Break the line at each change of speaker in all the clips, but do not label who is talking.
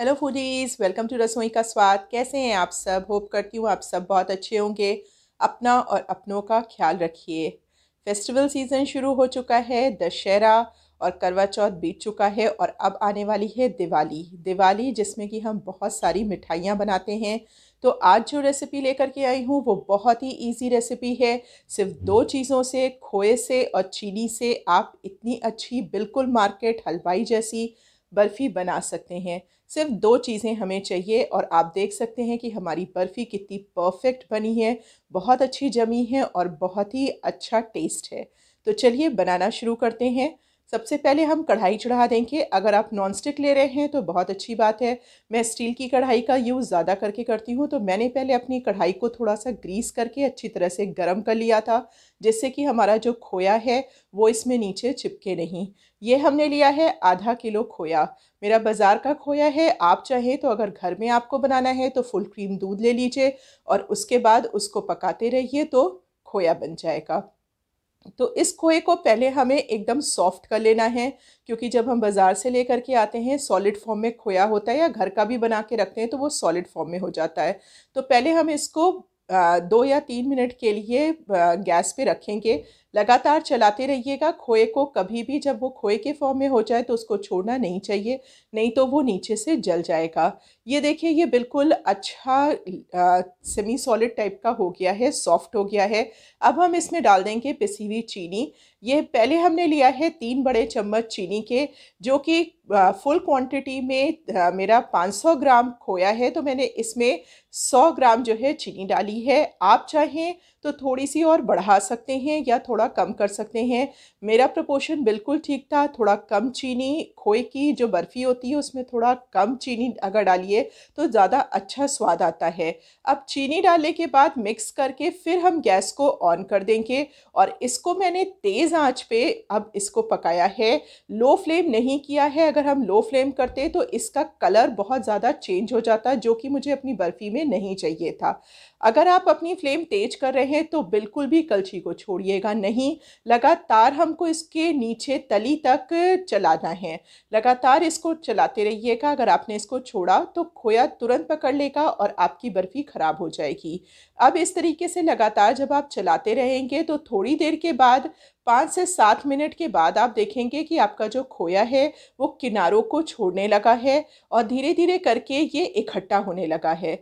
hello foodies welcome to रसोई का स्वाद कैसे हैं आप सब होप करती हूँ आप सब बहुत अच्छे होंगे अपना और अपनों का ख्याल रखिए फेस्टिवल सीज़न शुरू हो चुका है दशहरा और करवा चौथ बीत चुका है और अब आने वाली है दिवाली दिवाली जिसमें कि हम बहुत सारी मिठाइयाँ बनाते हैं तो आज जो रेसिपी लेकर के आई हूँ वो बहुत ही इजी रेसिपी है सिर्फ दो चीज़ों से खोए से और चीनी से आप इतनी अच्छी बिल्कुल मार्केट हलवाई जैसी बर्फ़ी बना सकते हैं सिर्फ दो चीज़ें हमें चाहिए और आप देख सकते हैं कि हमारी बर्फ़ी कितनी परफेक्ट बनी है बहुत अच्छी जमी है और बहुत ही अच्छा टेस्ट है तो चलिए बनाना शुरू करते हैं सबसे पहले हम कढ़ाई चढ़ा देंगे अगर आप नॉन स्टिक ले रहे हैं तो बहुत अच्छी बात है मैं स्टील की कढ़ाई का यूज़ ज़्यादा करके करती हूँ तो मैंने पहले अपनी कढ़ाई को थोड़ा सा ग्रीस करके अच्छी तरह से गर्म कर लिया था जिससे कि हमारा जो खोया है वो इसमें नीचे चिपके नहीं ये हमने लिया है आधा किलो खोया मेरा बाज़ार का खोया है आप चाहें तो अगर घर में आपको बनाना है तो फुल क्रीम दूध ले लीजिए और उसके बाद उसको पकाते रहिए तो खोया बन जाएगा तो इस खोए को पहले हमें एकदम सॉफ्ट कर लेना है क्योंकि जब हम बाज़ार से लेकर के आते हैं सॉलिड फॉर्म में खोया होता है या घर का भी बना के रखते हैं तो वो सॉलिड फॉर्म में हो जाता है तो पहले हम इसको दो या तीन मिनट के लिए गैस पे रखेंगे लगातार चलाते रहिएगा खोए को कभी भी जब वो खोए के फॉर्म में हो जाए तो उसको छोड़ना नहीं चाहिए नहीं तो वो नीचे से जल जाएगा ये देखिए ये बिल्कुल अच्छा सेमी सॉलिड टाइप का हो गया है सॉफ्ट हो गया है अब हम इसमें डाल देंगे पिसी हुई चीनी ये पहले हमने लिया है तीन बड़े चम्मच चीनी के जो कि फुल क्वांटिटी में आ, मेरा 500 ग्राम खोया है तो मैंने इसमें 100 ग्राम जो है चीनी डाली है आप चाहें तो थोड़ी सी और बढ़ा सकते हैं या थोड़ा कम कर सकते हैं मेरा प्रपोशन बिल्कुल ठीक था थोड़ा कम चीनी खोए की जो बर्फ़ी होती है उसमें थोड़ा कम चीनी अगर डालिए तो ज़्यादा अच्छा स्वाद आता है अब चीनी डालने के बाद मिक्स करके फिर हम गैस को ऑन कर देंगे और इसको मैंने तेज़ आँच पे अब इसको पकाया है लो फ्लेम नहीं किया है अगर हम लो फ्लेम करते तो इसका कलर बहुत ज़्यादा चेंज हो जाता जो कि मुझे अपनी बर्फ़ी में नहीं चाहिए था अगर आप अपनी फ्लेम तेज कर रहे हैं तो बिल्कुल भी कलछी को छोड़िएगा नहीं लगातार हमको इसके नीचे तली तक चलाना है लगातार इसको चलाते रहिएगा अगर आपने इसको छोड़ा तो खोया तुरंत पकड़ लेगा और आपकी बर्फ़ी ख़राब हो जाएगी अब इस तरीके से लगातार जब आप चलाते रहेंगे तो थोड़ी देर के बाद पाँच से सात मिनट के बाद आप देखेंगे कि आपका जो खोया है वो किनारों को छोड़ने लगा है और धीरे धीरे करके ये इकट्ठा होने लगा है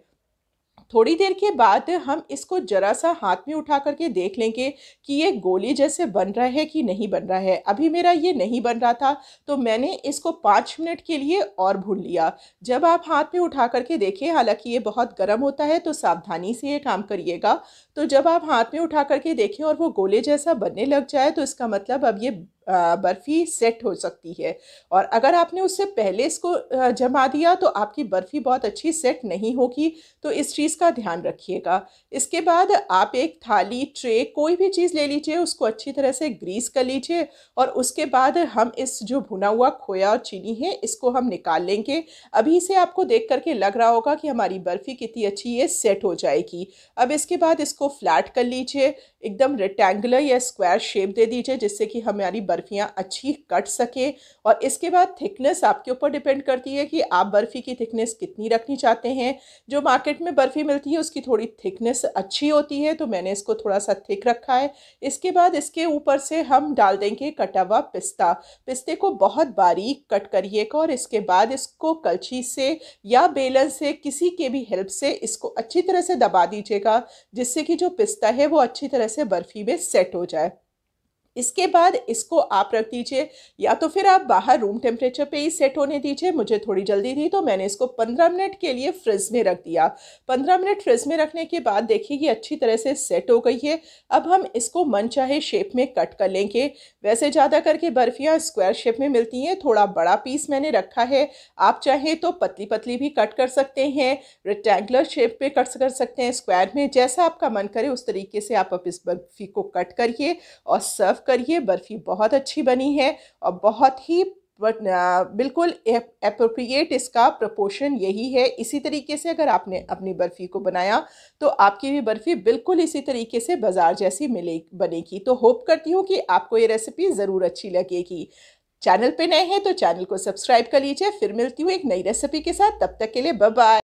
थोड़ी देर के बाद हम इसको ज़रा सा हाथ में उठा करके देख लेंगे कि ये गोली जैसे बन रहा है कि नहीं बन रहा है अभी मेरा ये नहीं बन रहा था तो मैंने इसको पाँच मिनट के लिए और भून लिया जब आप हाथ में उठा करके देखें हालांकि ये बहुत गर्म होता है तो सावधानी से ये काम करिएगा तो जब आप हाथ में उठा करके देखें और वो गोले जैसा बनने लग जाए तो इसका मतलब अब ये बर्फ़ी सेट हो सकती है और अगर आपने उससे पहले इसको जमा दिया तो आपकी बर्फ़ी बहुत अच्छी सेट नहीं होगी तो इस चीज़ का ध्यान रखिएगा इसके बाद आप एक थाली ट्रे कोई भी चीज़ ले लीजिए उसको अच्छी तरह से ग्रीस कर लीजिए और उसके बाद हम इस जो भुना हुआ खोया और चीनी है इसको हम निकाल लेंगे अभी से आपको देख करके लग रहा होगा कि हमारी बर्फ़ी कितनी अच्छी है सेट हो जाएगी अब इसके बाद इसको फ्लैट कर लीजिए एकदम रेक्टेंगुलर या स्क्वायर शेप दे दीजिए जिससे कि हमारी बर्फ़ियाँ अच्छी कट सकें और इसके बाद थिकनेस आपके ऊपर डिपेंड करती है कि आप बर्फ़ी की थिकनेस कितनी रखनी चाहते हैं जो मार्केट में बर्फ़ी मिलती है उसकी थोड़ी थिकनेस अच्छी होती है तो मैंने इसको थोड़ा सा थिक रखा है इसके बाद इसके ऊपर से हम डाल देंगे कटा हुआ पिस्ता पिस्ते को बहुत बारीक कट करिएगा और इसके बाद इसको कलछी से या बेलन से किसी के भी हेल्प से इसको अच्छी तरह से दबा दीजिएगा जिससे कि जो पिस्ता है वो अच्छी तरह से बर्फ़ी में सेट हो जाए इसके बाद इसको आप रख दीजिए या तो फिर आप बाहर रूम टेम्परेचर पे ही सेट होने दीजिए मुझे थोड़ी जल्दी थी तो मैंने इसको पंद्रह मिनट के लिए फ्रिज में रख दिया पंद्रह मिनट फ्रिज में रखने के बाद देखिए ये अच्छी तरह से सेट हो गई है अब हम इसको मन चाहे शेप में कट कर लेंगे वैसे ज़्यादा करके बर्फ़ियाँ स्क्वायर शेप में मिलती हैं थोड़ा बड़ा पीस मैंने रखा है आप चाहें तो पतली पतली भी कट कर सकते हैं रेक्टेंगुलर शेप पर कट कर सकते हैं स्क्वायर में जैसा आपका मन करे उस तरीके से आप इस बर्फ़ी को कट करिए और सर्व करिए बर्फ़ी बहुत अच्छी बनी है और बहुत ही बट बिल्कुल अप्रोप्रिएट इसका प्रपोर्शन यही है इसी तरीके से अगर आपने अपनी बर्फ़ी को बनाया तो आपकी भी बर्फ़ी बिल्कुल इसी तरीके से बाज़ार जैसी मिले बनेगी तो होप करती हूँ कि आपको ये रेसिपी ज़रूर अच्छी लगेगी चैनल पे नए हैं तो चैनल को सब्सक्राइब कर लीजिए फिर मिलती हूँ एक नई रेसिपी के साथ तब तक के लिए बाय